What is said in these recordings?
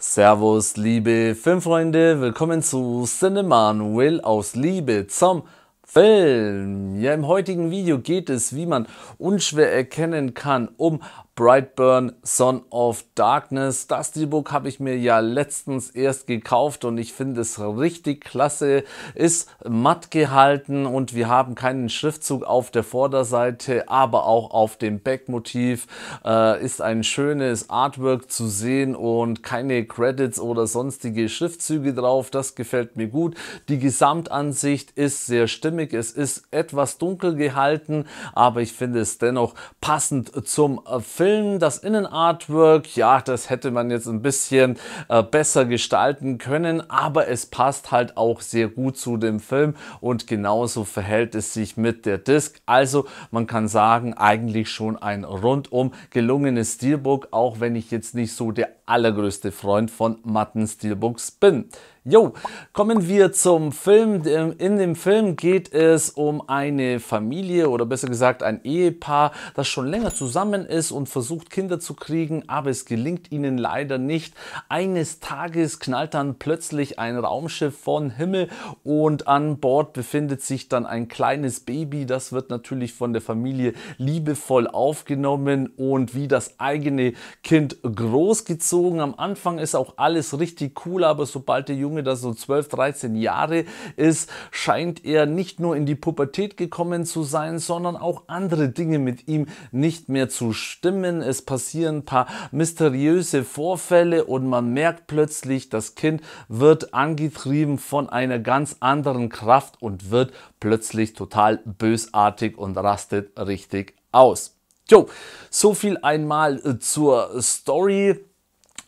Servus, liebe Filmfreunde, willkommen zu Cinemanuel aus Liebe zum Film. Ja, im heutigen Video geht es, wie man unschwer erkennen kann, um Brightburn Son of Darkness. Das D-Book habe ich mir ja letztens erst gekauft und ich finde es richtig klasse. Ist matt gehalten und wir haben keinen Schriftzug auf der Vorderseite, aber auch auf dem Backmotiv. Äh, ist ein schönes Artwork zu sehen und keine Credits oder sonstige Schriftzüge drauf. Das gefällt mir gut. Die Gesamtansicht ist sehr stimmig. Es ist etwas dunkel gehalten, aber ich finde es dennoch passend zum äh, Film. Film. Das Innenartwork, ja, das hätte man jetzt ein bisschen äh, besser gestalten können, aber es passt halt auch sehr gut zu dem Film und genauso verhält es sich mit der Disc. Also man kann sagen, eigentlich schon ein rundum gelungenes Steelbook, auch wenn ich jetzt nicht so der allergrößte Freund von matten Steelbooks bin. Jo, kommen wir zum Film. Ähm, in dem Film geht es um eine Familie oder besser gesagt ein Ehepaar, das schon länger zusammen ist und versucht Kinder zu kriegen, aber es gelingt ihnen leider nicht. Eines Tages knallt dann plötzlich ein Raumschiff von Himmel und an Bord befindet sich dann ein kleines Baby. Das wird natürlich von der Familie liebevoll aufgenommen und wie das eigene Kind großgezogen gezogen. Am Anfang ist auch alles richtig cool, aber sobald der Junge da so 12, 13 Jahre ist, scheint er nicht nur in die Pubertät gekommen zu sein, sondern auch andere Dinge mit ihm nicht mehr zu stimmen. Es passieren ein paar mysteriöse Vorfälle und man merkt plötzlich, das Kind wird angetrieben von einer ganz anderen Kraft und wird plötzlich total bösartig und rastet richtig aus. Jo, so viel einmal äh, zur Story.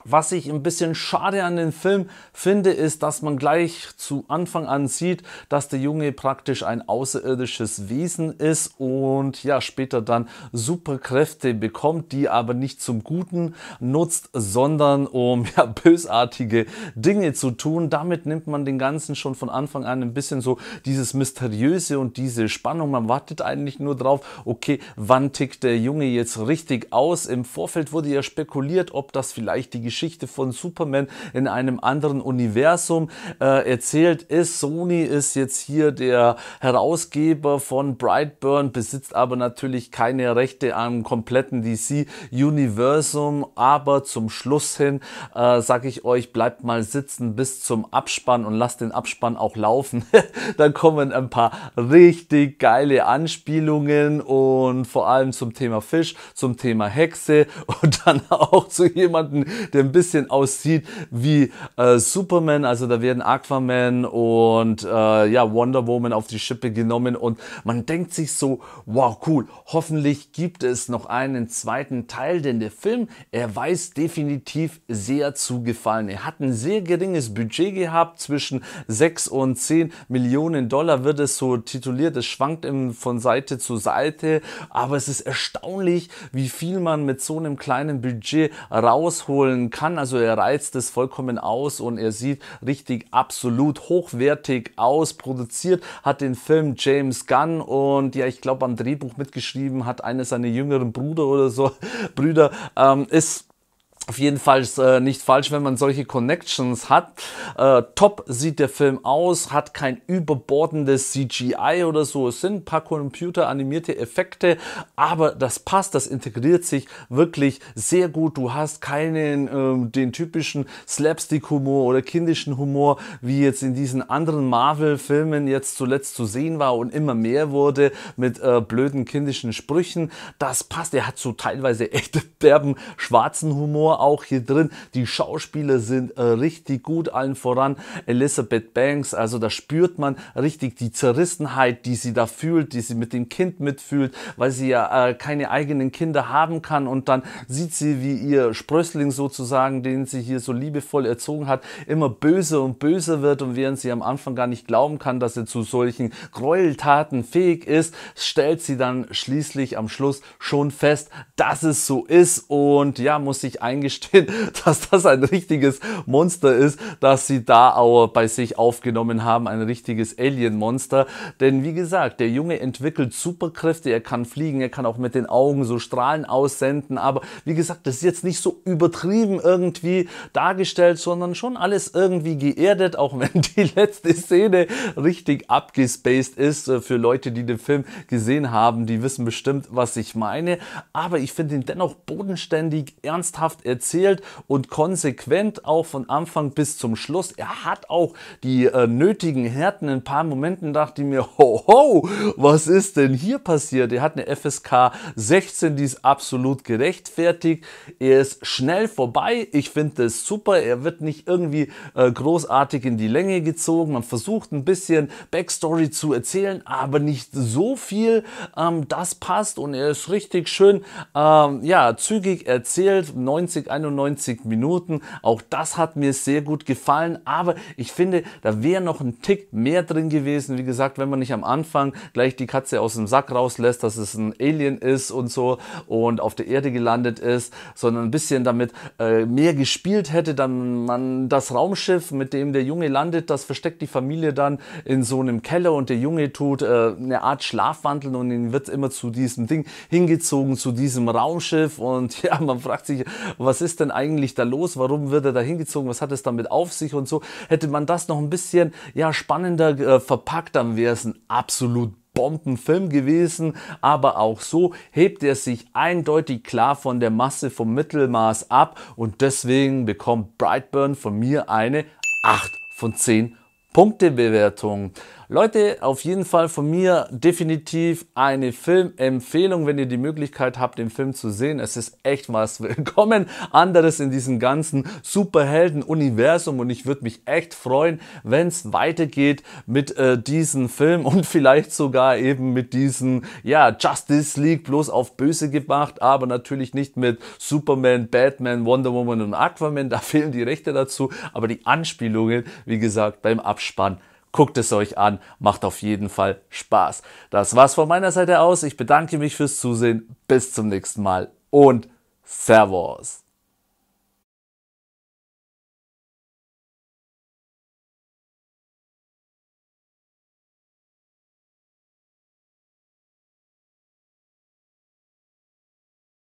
Was ich ein bisschen schade an dem Film finde, ist, dass man gleich zu Anfang an sieht, dass der Junge praktisch ein außerirdisches Wesen ist und ja, später dann Superkräfte bekommt, die aber nicht zum Guten nutzt, sondern um ja, bösartige Dinge zu tun. Damit nimmt man den Ganzen schon von Anfang an ein bisschen so dieses Mysteriöse und diese Spannung. Man wartet eigentlich nur drauf, okay, wann tickt der Junge jetzt richtig aus? Im Vorfeld wurde ja spekuliert, ob das vielleicht die Geschichte von Superman in einem anderen Universum äh, erzählt ist. Sony ist jetzt hier der Herausgeber von Brightburn, besitzt aber natürlich keine Rechte am kompletten DC-Universum. Aber zum Schluss hin äh, sage ich euch, bleibt mal sitzen bis zum Abspann und lasst den Abspann auch laufen. Dann kommen ein paar richtig geile Anspielungen und vor allem zum Thema Fisch, zum Thema Hexe und dann auch zu jemandem, der der ein bisschen aussieht wie äh, Superman. Also da werden Aquaman und äh, ja, Wonder Woman auf die Schippe genommen und man denkt sich so, wow, cool, hoffentlich gibt es noch einen zweiten Teil, denn der Film, er weiß definitiv sehr zu gefallen. Er hat ein sehr geringes Budget gehabt, zwischen 6 und 10 Millionen Dollar wird es so tituliert, es schwankt im, von Seite zu Seite, aber es ist erstaunlich, wie viel man mit so einem kleinen Budget rausholen kann. Also er reizt es vollkommen aus und er sieht richtig absolut hochwertig aus. Produziert hat den Film James Gunn und ja, ich glaube am Drehbuch mitgeschrieben hat eines seiner jüngeren Brüder oder so Brüder ähm, ist auf jeden Fall äh, nicht falsch, wenn man solche Connections hat. Äh, top sieht der Film aus, hat kein überbordendes CGI oder so. Es sind ein paar computeranimierte Effekte, aber das passt, das integriert sich wirklich sehr gut. Du hast keinen ähm, den typischen Slapstick-Humor oder kindischen Humor, wie jetzt in diesen anderen Marvel-Filmen jetzt zuletzt zu sehen war und immer mehr wurde mit äh, blöden kindischen Sprüchen. Das passt. Er hat so teilweise echt derben schwarzen Humor auch hier drin. Die Schauspieler sind äh, richtig gut, allen voran Elizabeth Banks. Also da spürt man richtig die Zerrissenheit, die sie da fühlt, die sie mit dem Kind mitfühlt, weil sie ja äh, keine eigenen Kinder haben kann. Und dann sieht sie, wie ihr Sprössling sozusagen, den sie hier so liebevoll erzogen hat, immer böser und böser wird. Und während sie am Anfang gar nicht glauben kann, dass er zu solchen Gräueltaten fähig ist, stellt sie dann schließlich am Schluss schon fest, dass es so ist und ja, muss sich eigentlich eingestehen, dass das ein richtiges Monster ist, das sie da auch bei sich aufgenommen haben, ein richtiges Alien-Monster. Denn wie gesagt, der Junge entwickelt Superkräfte, er kann fliegen, er kann auch mit den Augen so Strahlen aussenden, aber wie gesagt, das ist jetzt nicht so übertrieben irgendwie dargestellt, sondern schon alles irgendwie geerdet, auch wenn die letzte Szene richtig abgespaced ist. Äh, für Leute, die den Film gesehen haben, die wissen bestimmt, was ich meine. Aber ich finde ihn dennoch bodenständig, ernsthaft erzählt und konsequent auch von Anfang bis zum Schluss. Er hat auch die äh, nötigen Härten. In ein paar Momenten dachte ich mir, ho, ho, was ist denn hier passiert? Er hat eine FSK 16, die ist absolut gerechtfertigt. Er ist schnell vorbei. Ich finde das super. Er wird nicht irgendwie äh, großartig in die Länge gezogen. Man versucht ein bisschen Backstory zu erzählen, aber nicht so viel. Ähm, das passt und er ist richtig schön ähm, ja, zügig erzählt. 90 90, 91 Minuten. Auch das hat mir sehr gut gefallen, aber ich finde, da wäre noch ein Tick mehr drin gewesen. Wie gesagt, wenn man nicht am Anfang gleich die Katze aus dem Sack rauslässt, dass es ein Alien ist und so und auf der Erde gelandet ist, sondern ein bisschen damit äh, mehr gespielt hätte, dann man das Raumschiff, mit dem der Junge landet, das versteckt die Familie dann in so einem Keller und der Junge tut äh, eine Art Schlafwandeln und ihn wird immer zu diesem Ding hingezogen, zu diesem Raumschiff und ja, man fragt sich, was was ist denn eigentlich da los? Warum wird er da hingezogen? Was hat es damit auf sich und so? Hätte man das noch ein bisschen ja, spannender äh, verpackt, dann wäre es ein absolut Bombenfilm gewesen, aber auch so hebt er sich eindeutig klar von der Masse vom Mittelmaß ab und deswegen bekommt Brightburn von mir eine 8 von 10 Punktebewertung. Leute, auf jeden Fall von mir definitiv eine Filmempfehlung, wenn ihr die Möglichkeit habt, den Film zu sehen. Es ist echt was willkommen anderes in diesem ganzen Superhelden-Universum und ich würde mich echt freuen, wenn es weitergeht mit äh, diesem Film und vielleicht sogar eben mit diesem, ja, Justice League bloß auf böse gemacht, aber natürlich nicht mit Superman, Batman, Wonder Woman und Aquaman, da fehlen die Rechte dazu, aber die Anspielungen, wie gesagt, beim Abspann Guckt es euch an, macht auf jeden Fall Spaß. Das war's von meiner Seite aus. Ich bedanke mich fürs Zusehen. Bis zum nächsten Mal und Servus.